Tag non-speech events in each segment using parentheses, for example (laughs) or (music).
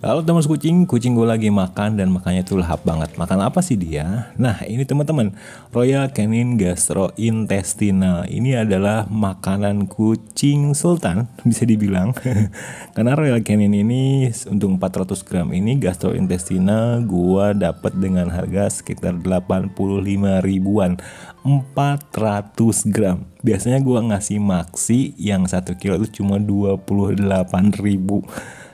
Lalu teman kucing, kucing gue lagi makan dan makannya tuh lahap banget. Makan apa sih dia? Nah ini teman-teman, Royal Canin Gastrointestinal. Ini adalah makanan kucing sultan, (laughs) bisa dibilang. (laughs) Karena Royal Canin ini untuk 400 gram ini gastrointestinal gue dapat dengan harga sekitar 85 ribuan. 400 gram. Biasanya gue ngasih maksi yang satu kilo itu cuma 28 ribu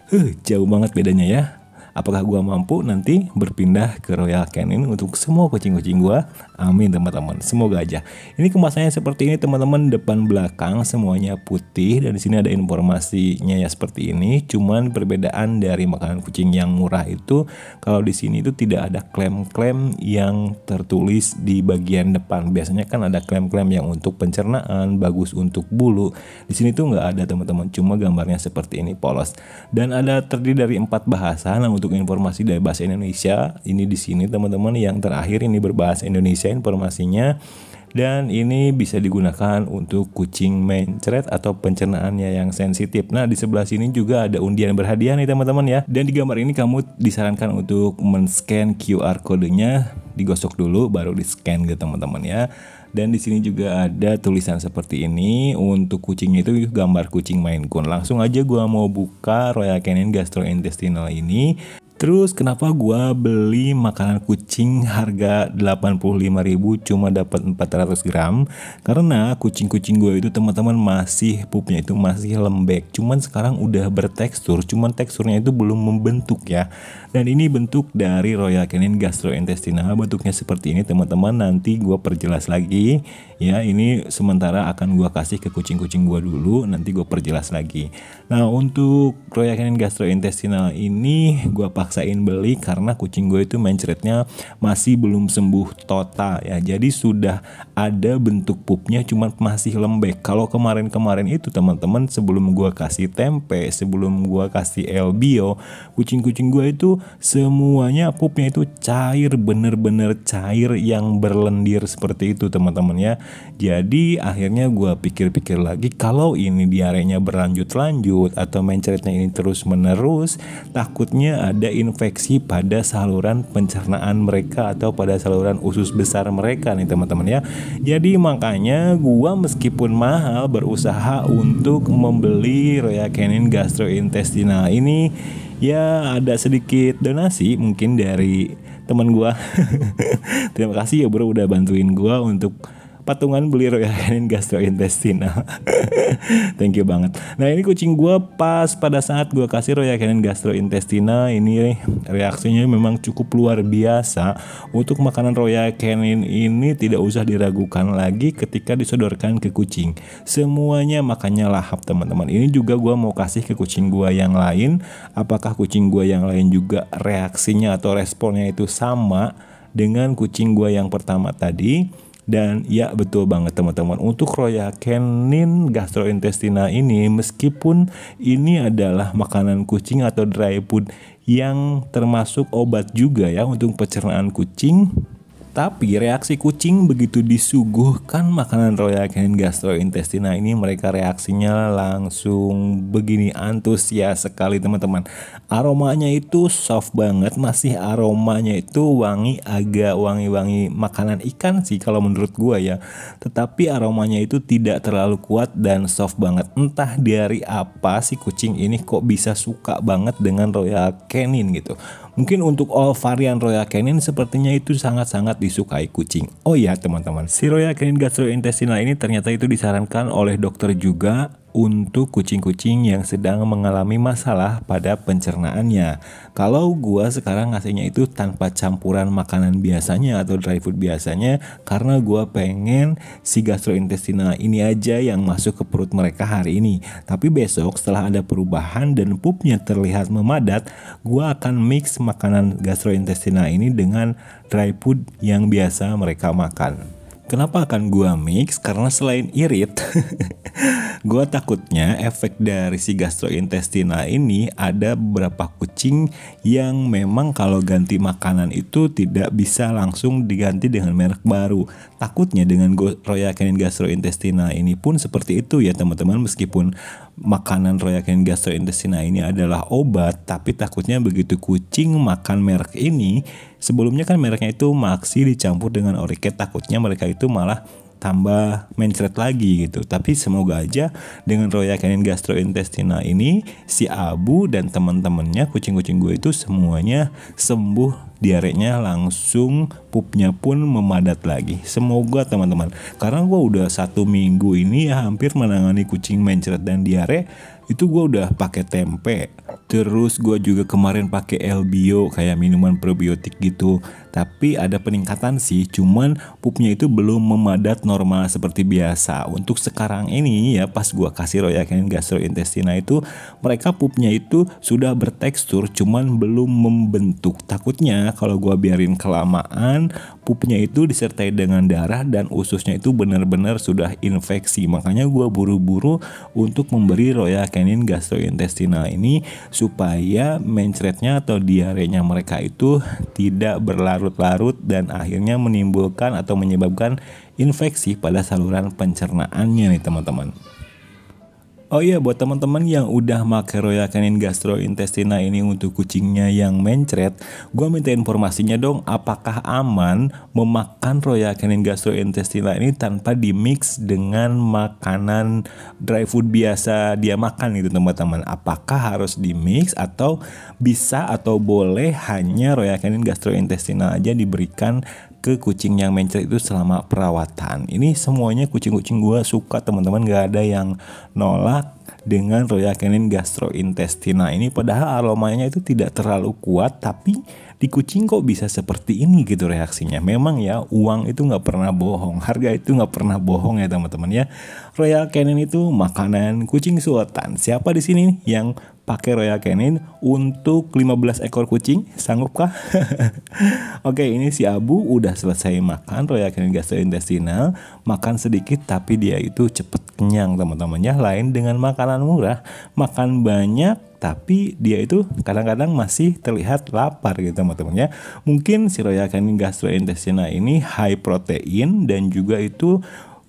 Huh, jauh banget bedanya ya apakah gua mampu nanti berpindah ke Royal Canin untuk semua kucing-kucing gua? amin teman-teman semoga aja ini kemasannya seperti ini teman-teman depan belakang semuanya putih dan di sini ada informasinya ya seperti ini cuman perbedaan dari makanan kucing yang murah itu kalau di sini itu tidak ada klaim-klaim yang tertulis di bagian depan biasanya kan ada klaim-klaim yang untuk pencernaan bagus untuk bulu di sini tuh nggak ada teman-teman cuma gambarnya seperti ini polos dan ada terdiri dari empat bahasa nah untuk untuk informasi dari bahasa Indonesia ini di sini teman-teman yang terakhir ini berbahasa Indonesia informasinya dan ini bisa digunakan untuk kucing mencret atau pencernaannya yang sensitif. Nah, di sebelah sini juga ada undian berhadiah nih teman-teman ya. Dan di gambar ini kamu disarankan untuk men-scan QR kodenya, digosok dulu baru di-scan gitu teman-teman ya. Dan di sini juga ada tulisan seperti ini untuk kucingnya itu gambar kucing main kun Langsung aja gua mau buka Royal Canin Gastrointestinal ini Terus kenapa gua beli makanan kucing harga 85.000 cuma dapat 400 gram? Karena kucing-kucing gue itu teman-teman masih pupnya itu masih lembek. Cuman sekarang udah bertekstur, cuman teksturnya itu belum membentuk ya. Dan ini bentuk dari Royal Canin gastrointestinal. Bentuknya seperti ini teman-teman. Nanti gua perjelas lagi ya. Ini sementara akan gua kasih ke kucing-kucing gua dulu, nanti gua perjelas lagi. Nah, untuk Royal Canin gastrointestinal ini gua maksain beli karena kucing gue itu mencretnya masih belum sembuh total ya. Jadi sudah ada bentuk pupnya cuman masih lembek. Kalau kemarin-kemarin itu teman-teman sebelum gue kasih tempe, sebelum gue kasih elbio kucing-kucing gue itu semuanya pupnya itu cair bener-bener cair yang berlendir seperti itu teman-teman ya. Jadi akhirnya gue pikir-pikir lagi kalau ini diarenya berlanjut-lanjut atau mencretnya ini terus-menerus takutnya ada infeksi pada saluran pencernaan mereka atau pada saluran usus besar mereka nih teman-teman ya. Jadi makanya gua meskipun mahal berusaha untuk membeli Canin gastrointestinal ini ya ada sedikit donasi mungkin dari teman gua. (laughs) Terima kasih ya bro udah bantuin gua untuk patungan beli royalin gastrointestinal. (laughs) Thank you banget. Nah ini kucing gue pas pada saat gue kasih royalin gastrointestinal ini reaksinya memang cukup luar biasa. Untuk makanan royalin ini tidak usah diragukan lagi ketika disodorkan ke kucing. Semuanya makannya lahap teman-teman. Ini juga gue mau kasih ke kucing gue yang lain. Apakah kucing gue yang lain juga reaksinya atau responnya itu sama dengan kucing gue yang pertama tadi? Dan ya betul banget teman-teman untuk Royal Canin Gastrointestinal ini meskipun ini adalah makanan kucing atau dry food yang termasuk obat juga ya untuk pencernaan kucing tapi reaksi kucing begitu disuguhkan makanan Royal Canin gastrointestinal ini mereka reaksinya langsung begini antusias sekali teman-teman. Aromanya itu soft banget, masih aromanya itu wangi agak wangi-wangi makanan ikan sih kalau menurut gua ya. Tetapi aromanya itu tidak terlalu kuat dan soft banget. Entah dari apa si kucing ini kok bisa suka banget dengan royal canin gitu Mungkin untuk all varian Royal Canin sepertinya itu sangat-sangat disukai kucing. Oh iya teman-teman, si Royal Canin gastrointestinal ini ternyata itu disarankan oleh dokter juga untuk kucing-kucing yang sedang mengalami masalah pada pencernaannya. Kalau gua sekarang ngasihnya itu tanpa campuran makanan biasanya atau dry food biasanya karena gua pengen si gastrointestinal ini aja yang masuk ke perut mereka hari ini. Tapi besok setelah ada perubahan dan pupnya terlihat memadat, gua akan mix makanan gastrointestinal ini dengan dry food yang biasa mereka makan. Kenapa akan gua mix? Karena selain irit, (laughs) gua takutnya efek dari si gastrointestinal ini ada beberapa kucing yang memang kalau ganti makanan itu tidak bisa langsung diganti dengan merek baru. Takutnya dengan gua royakin gastrointestinal ini pun seperti itu ya teman-teman meskipun makanan royakin gastrointestinal ini adalah obat, tapi takutnya begitu kucing makan merek ini, sebelumnya kan mereknya itu maksi dicampur dengan Oriket, takutnya mereka itu malah tambah mencret lagi gitu. Tapi semoga aja dengan canin gastrointestinal ini si Abu dan teman-temannya kucing-kucing gue itu semuanya sembuh diarenya langsung pupnya pun memadat lagi. Semoga teman-teman. Karena gue udah satu minggu ini ya hampir menangani kucing mencret dan diare itu gue udah pakai tempe. Terus gue juga kemarin pakai LBO kayak minuman probiotik gitu tapi ada peningkatan sih cuman pupnya itu belum memadat normal seperti biasa untuk sekarang ini ya pas gua kasih royakin gastrointestina itu mereka pupnya itu sudah bertekstur cuman belum membentuk takutnya kalau gua biarin kelamaan pupnya itu disertai dengan darah dan ususnya itu benar-benar sudah infeksi makanya gua buru-buru untuk memberi royakenin gastrointestinal ini supaya mencretnya atau diarenya mereka itu tidak berlarut berlarut-larut dan akhirnya menimbulkan atau menyebabkan infeksi pada saluran pencernaannya nih teman-teman. Oh iya buat teman-teman yang udah make Canin gastrointestina ini untuk kucingnya yang mencret, gue minta informasinya dong apakah aman memakan Royal Canin gastrointestina ini tanpa dimix dengan makanan dry food biasa dia makan gitu teman-teman. Apakah harus dimix atau bisa atau boleh hanya Royal Canin gastrointestina aja diberikan ke kucing yang mencret itu selama perawatan. Ini semuanya kucing-kucing gue suka teman-teman gak ada yang nolak dengan royal canin gastrointestinal ini padahal aromanya itu tidak terlalu kuat tapi di kucing kok bisa seperti ini gitu reaksinya memang ya uang itu nggak pernah bohong harga itu nggak pernah bohong ya teman-teman ya Royal Canin itu makanan kucing sultan siapa di sini yang pakai Royal Canin untuk 15 ekor kucing. Sanggupkah? (laughs) Oke, ini si Abu udah selesai makan Royal Canin gastrointestinal. Makan sedikit tapi dia itu cepet kenyang teman-temannya. Lain dengan makanan murah, makan banyak tapi dia itu kadang-kadang masih terlihat lapar gitu teman-temannya. Mungkin si Royal Canin gastrointestinal ini high protein dan juga itu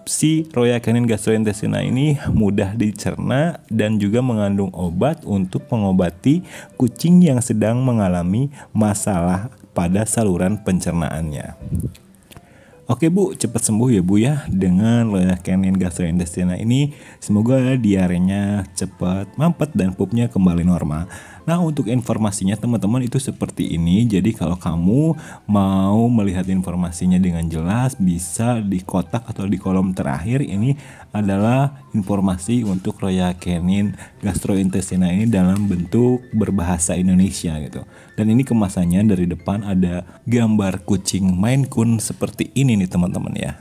si Canin gastrointestinal ini mudah dicerna dan juga mengandung obat untuk mengobati kucing yang sedang mengalami masalah pada saluran pencernaannya. Oke Bu, cepat sembuh ya Bu ya dengan Canin gastrointestinal ini. Semoga diarenya cepat mampet dan pupnya kembali normal. Nah, untuk informasinya teman-teman itu seperti ini. Jadi kalau kamu mau melihat informasinya dengan jelas bisa di kotak atau di kolom terakhir ini adalah informasi untuk Royal Canin Gastrointestinal ini dalam bentuk berbahasa Indonesia gitu. Dan ini kemasannya dari depan ada gambar kucing main kun seperti ini nih teman-teman ya.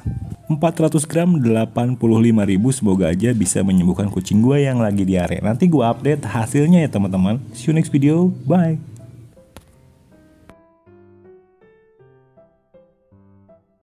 400 gram 85 ribu semoga aja bisa menyembuhkan kucing gue yang lagi diare. Nanti gue update hasilnya ya teman-teman. See you next video. Bye.